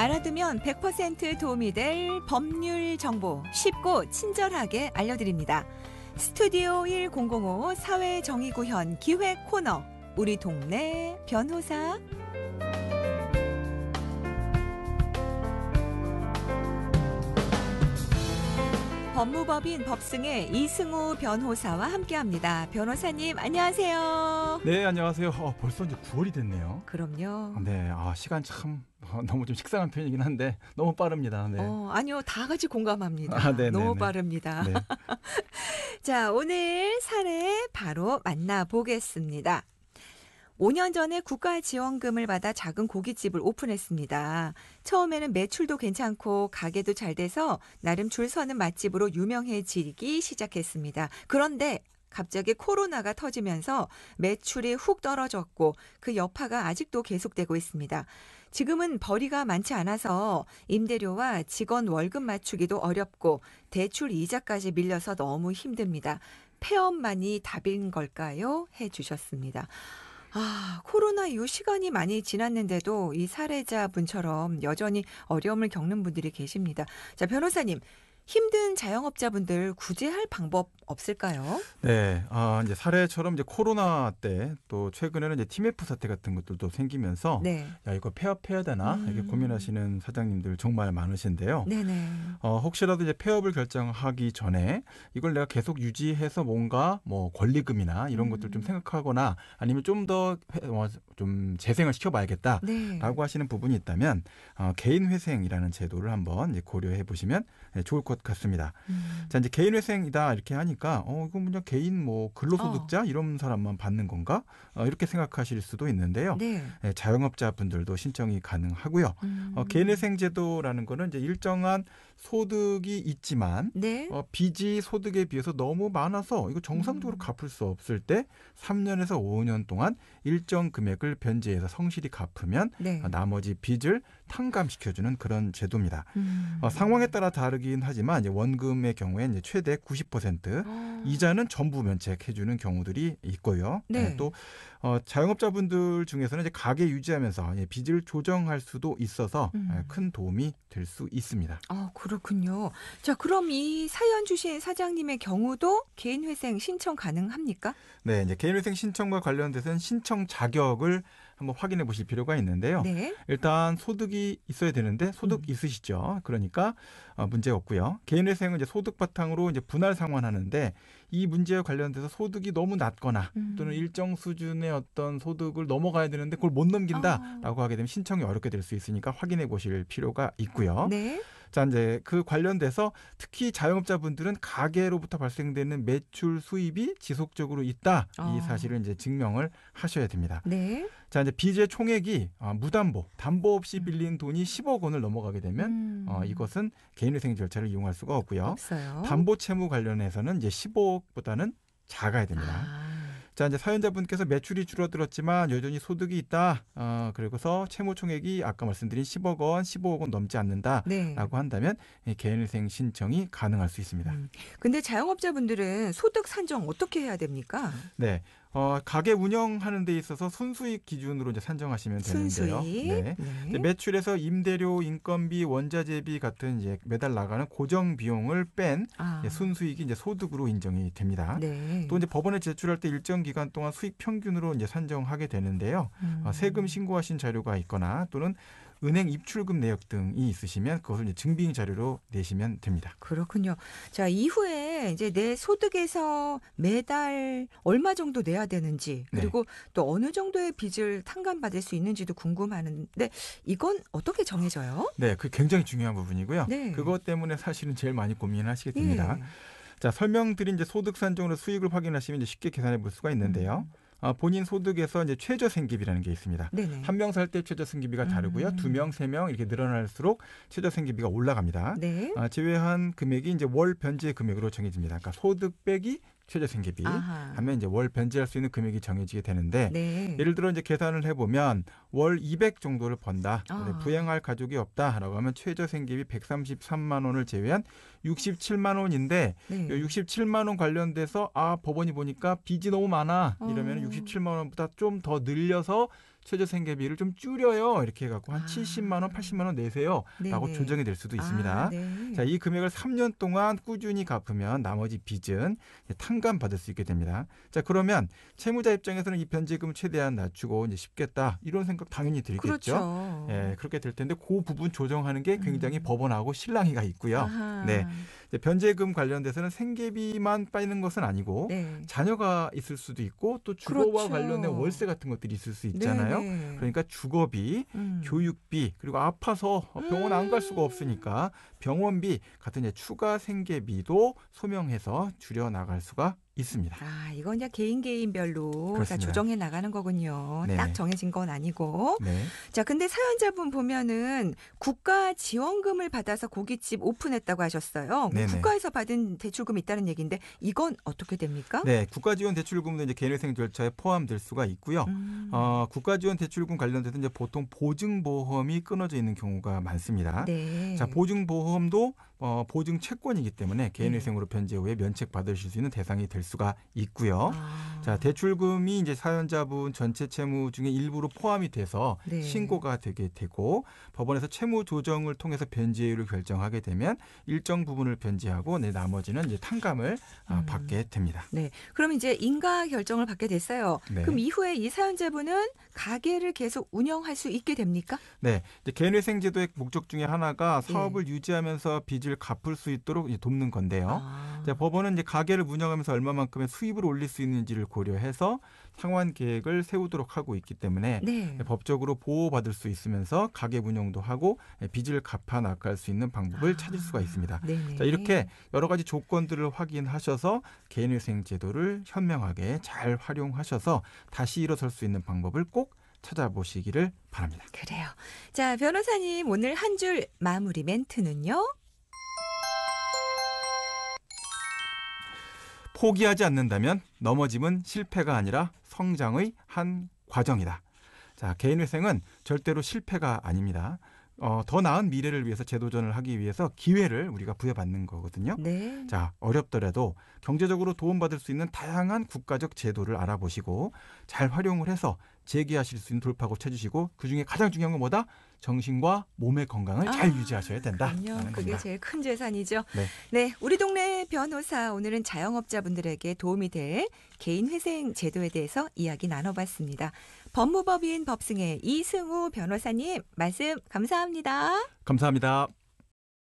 알아두면 100% 도움이 될 법률 정보 쉽고 친절하게 알려드립니다. 스튜디오 1005 사회정의구현 기획 코너 우리 동네 변호사 법무법인 법승의 이승우 변호사와 함께합니다. 변호사님 안녕하세요. 네 안녕하세요. 어, 벌써 이제 9월이 됐네요. 그럼요. 네, 아 시간 참 어, 너무 좀 식상한 표현이긴 한데 너무 빠릅니다. 네. 어, 아니요, 다 같이 공감합니다. 아, 네, 네, 너무 네. 빠릅니다. 네. 자, 오늘 사례 바로 만나보겠습니다. 5년 전에 국가 지원금을 받아 작은 고깃집을 오픈했습니다. 처음에는 매출도 괜찮고 가게도 잘 돼서 나름 줄 서는 맛집으로 유명해지기 시작했습니다. 그런데 갑자기 코로나가 터지면서 매출이 훅 떨어졌고 그 여파가 아직도 계속되고 있습니다. 지금은 벌이가 많지 않아서 임대료와 직원 월급 맞추기도 어렵고 대출 이자까지 밀려서 너무 힘듭니다. 폐업만이 답인 걸까요? 해 주셨습니다. 아, 코로나 이후 시간이 많이 지났는데도 이 사례자분처럼 여전히 어려움을 겪는 분들이 계십니다. 자, 변호사님, 힘든 자영업자분들 구제할 방법 없을까요? 네, 아 이제 사례처럼 이제 코로나 때 또 최근에는 이제 t f 사태 같은 것들도 생기면서 네. 야 이거 폐업해야 되나 음. 이렇게 고민하시는 사장님들 정말 많으신데요. 네네. 어 혹시라도 이제 폐업을 결정하기 전에 이걸 내가 계속 유지해서 뭔가 뭐 권리금이나 이런 음. 것들 좀 음. 생각하거나 아니면 좀더좀 뭐 재생을 시켜봐야겠다라고 네. 하시는 부분이 있다면 어, 개인 회생이라는 제도를 한번 고려해 보시면 네, 좋을 것. 것 같습니다. 음. 자, 이제 개인회생이다 이렇게 하니까 어, 이거 뭐냐 개인 뭐 근로소득자 어. 이런 사람만 받는 건가? 어, 이렇게 생각하실 수도 있는데요. 네. 네, 자영업자분들도 신청이 가능하고요. 어, 음. 어, 개인회생제도라는 거는 이제 일정한 소득이 있지만 네. 어, 빚이 소득에 비해서 너무 많아서 이거 정상적으로 음. 갚을 수 없을 때 3년에서 5년 동안 일정 금액을 변제해서 성실히 갚으면 네. 어, 나머지 빚을 탕감시켜주는 그런 제도입니다. 음. 어, 상황에 따라 다르긴 하지만 이제 원금의 경우에는 이제 최대 90% 어. 이자는 전부 면책해주는 경우들이 있고요. 네. 예, 또 어, 자영업자분들 중에서는 이제 가게 유지하면서 예, 빚을 조정할 수도 있어서 예, 음. 큰 도움이 될 수 있습니다. 아 그렇군요. 자 그럼 이 사연 주신 사장님의 경우도 개인회생 신청 가능합니까? 네, 이제 개인회생 신청과 관련돼서는 신청 자격을 한번 확인해 보실 필요가 있는데요. 네. 일단 소득이 있어야 되는데 소득 음. 있으시죠? 그러니까 어, 문제 없고요. 개인회생은 이제 소득 바탕으로 이제 분할 상환하는데 이 문제와 관련돼서 소득이 너무 낮거나 음. 또는 일정 수준의 어떤 소득을 넘어가야 되는데 그걸 못 넘긴다라고 아. 하게 되면 신청이 어렵게 될 수 있으니까 확인해 보실 필요가 있고요. 네. 자, 이제 그 관련돼서 특히 자영업자분들은 가게로부터 발생되는 매출 수입이 지속적으로 있다. 어. 이 아. 사실을 이제 증명을 하셔야 됩니다. 네. 자, 이제 빚의 총액이 아, 무담보, 담보 없이 음. 빌린 돈이 10억 원을 넘어가게 되면 어, 음. 어, 이것은 개인회생 절차를 이용할 수가 없고요. 없어요. 담보 채무 관련해서는 이제 15억보다는 작아야 됩니다. 아. 자 이제 사연자분께서 매출이 줄어들었지만 여전히 소득이 있다. 어, 그리고서 채무 총액이 아까 말씀드린 10억 원, 15억 원 넘지 않는다라고 네. 한다면 예, 개인회생 신청이 가능할 수 있습니다. 음. 근데 자영업자분들은 소득 산정 어떻게 해야 됩니까? 네, 어, 가게 운영하는 데 있어서 순수익 기준으로 이제 산정하시면 되는데요. 순수익. 네. 네. 매출에서 임대료, 인건비, 원자재비 같은 이제 매달 나가는 고정 비용을 뺀 아. 순수익이 이제 소득으로 인정이 됩니다. 네. 또 이제 법원에 제출할 때 일정 기간 동안 수익 평균으로 이제 산정하게 되는데요. 음. 어, 세금 신고하신 자료가 있거나 또는 은행 입출금 내역 등이 있으시면 그것을 이제 증빙 자료로 내시면 됩니다. 그렇군요. 자, 이후에 이제 내 소득에서 매달 얼마 정도 내야 되는지 네. 그리고 네. 또 어느 정도의 빚을 탕감받을 수 있는지도 궁금하는데 이건 어떻게 정해져요? 네, 그 굉장히 중요한 부분이고요. 네. 그것 때문에 사실은 제일 많이 고민하시게 됩니다. 네. 예. 자, 설명드린 이제 소득 산정으로 수익을 확인하시면 이제 쉽게 계산해 볼 수가 있는데요. 음. 아, 본인 소득에서 이제 최저 생계비라는 게 있습니다. 한 명 살 때 최저 생계비가 다르고요. 음. 두명, 세 명 이렇게 늘어날수록 최저 생계비가 올라갑니다. 네. 아, 제외한 금액이 이제 월 변제 금액으로 정해집니다. 그러니까 소득 빼기 최저 생계비 아하. 하면 이제 월 변제할 수 있는 금액이 정해지게 되는데 네. 예를 들어 이제 계산을 해보면 월 200 정도를 번다. 아. 부양할 가족이 없다라고 하면 최저 생계비 133만 원을 제외한 67만 원인데 네. 67만 원 관련돼서 아 법원이 보니까 빚이 너무 많아 이러면 어. 67만 원보다 좀 더 늘려서 최저 생계비를 좀 줄여요. 이렇게 해갖고 한 아. 70만 원, 80만 원 내세요. 네네. 라고 조정이 될 수도 아, 있습니다. 아, 네. 자, 이 금액을 3년 동안 꾸준히 갚으면 나머지 빚은 탕감 받을 수 있게 됩니다. 자, 그러면 채무자 입장에서는 이 변제금을 최대한 낮추고 이제 쉽겠다. 이런 생각 당연히 들겠죠. 그렇죠. 예, 그렇게 될 텐데 그 부분 조정하는 게 굉장히 음. 법원하고 실랑이가 있고요. 아하. 네. 변제금 관련돼서는 생계비만 빠지는 것은 아니고 네. 자녀가 있을 수도 있고 또 주거와 그렇죠. 관련된 월세 같은 것들이 있을 수 있잖아요. 네네. 네. 그러니까 주거비, 음. 교육비 그리고 아파서 병원 안 갈 수가 없으니까 병원비 같은 이제 추가 생계비도 소명해서 줄여 나갈 수가 있습니다. 아, 이건 그냥 개인 개인별로 그러니까 다 조정해 나가는 거군요. 네. 딱 정해진 건 아니고. 네. 자, 근데 사연자분 보면은 국가 지원금을 받아서 고깃집 오픈했다고 하셨어요. 네네. 국가에서 받은 대출금이 있다는 얘기인데 이건 어떻게 됩니까? 네, 국가 지원 대출금도 이제 개인회생 절차에 포함될 수가 있고요. 음. 어, 국가 지원 대출금 관련돼서 이제 보통 보증 보험이 끊어져 있는 경우가 많습니다. 네. 자, 보증 보험도 어, 보증 채권이기 때문에 개인회생으로 네. 변제 후에 면책 받으실 수 있는 대상이 될 수가 있고요. 아. 자 대출금이 이제 사연자분 전체 채무 중에 일부로 포함이 돼서 네. 신고가 되게 되고 법원에서 채무 조정을 통해서 변제율을 결정하게 되면 일정 부분을 변제하고 네, 나머지는 이제 탕감을 아, 음. 받게 됩니다. 네, 그럼 이제 인가 결정을 받게 됐어요. 네. 그럼 이후에 이 사연자분은 가게를 계속 운영할 수 있게 됩니까? 네, 개인회생제도의 목적 중에 하나가 네. 사업을 유지하면서 빚을 빚을 갚을 수 있도록 이제 돕는 건데요. 아. 자, 법원은 이제 가게를 운영하면서 얼마만큼의 수입을 올릴 수 있는지를 고려해서 상환 계획을 세우도록 하고 있기 때문에 네. 법적으로 보호받을 수 있으면서 가게 운영도 하고 예, 빚을 갚아 나갈 수 있는 방법을 아. 찾을 수가 있습니다. 아. 자, 이렇게 여러 가지 조건들을 확인하셔서 개인위생 제도를 현명하게 잘 활용하셔서 다시 일어설 수 있는 방법을 꼭 찾아보시기를 바랍니다. 그래요. 자, 변호사님 오늘 한 줄 마무리 멘트는요? 포기하지 않는다면 넘어짐은 실패가 아니라 성장의 한 과정이다. 자, 개인회생은 절대로 실패가 아닙니다. 어, 더 나은 미래를 위해서 재도전을 하기 위해서 기회를 우리가 부여받는 거거든요. 네. 자, 어렵더라도 경제적으로 도움받을 수 있는 다양한 국가적 제도를 알아보시고 잘 활용을 해서 재기하실 수 있는 돌파구쳐주시고 그중에 가장 중요한 건 뭐다? 정신과 몸의 건강을 아, 잘 유지하셔야 된다. 그게 제일 큰 재산이죠. 네. 네. 우리 동네 변호사 오늘은 자영업자분들에게 도움이 될 개인회생 제도에 대해서 이야기 나눠봤습니다. 법무법인 법승의 이승우 변호사님 말씀 감사합니다. 감사합니다.